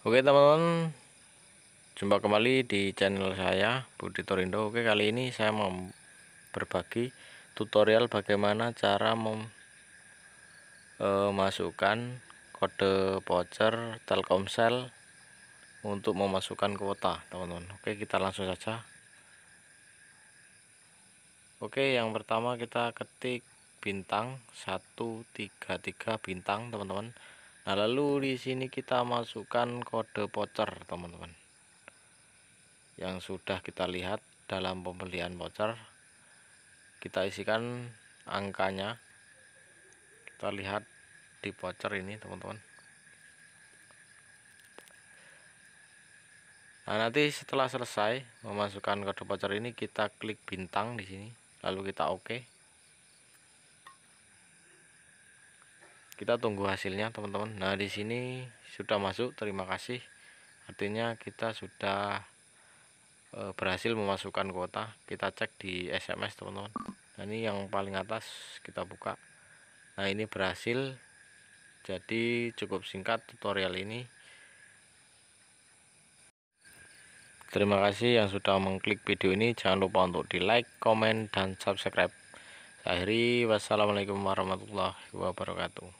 Oke teman-teman Jumpa kembali di channel saya Budi Torindo Oke kali ini saya mau berbagi tutorial bagaimana cara memasukkan e, kode voucher Telkomsel untuk memasukkan kuota teman-teman Oke kita langsung saja Oke yang pertama kita ketik bintang 133 bintang teman-teman Nah, lalu di sini kita masukkan kode voucher, teman-teman. Yang sudah kita lihat dalam pembelian voucher. Kita isikan angkanya. Kita lihat di voucher ini, teman-teman. Nah, nanti setelah selesai memasukkan kode voucher ini kita klik bintang di sini, lalu kita oke. OK. kita tunggu hasilnya teman-teman nah di sini sudah masuk terima kasih artinya kita sudah e, berhasil memasukkan kuota kita cek di SMS teman-teman nah ini yang paling atas kita buka nah ini berhasil jadi cukup singkat tutorial ini terima kasih yang sudah mengklik video ini jangan lupa untuk di like komen dan subscribe akhiri wassalamualaikum warahmatullahi wabarakatuh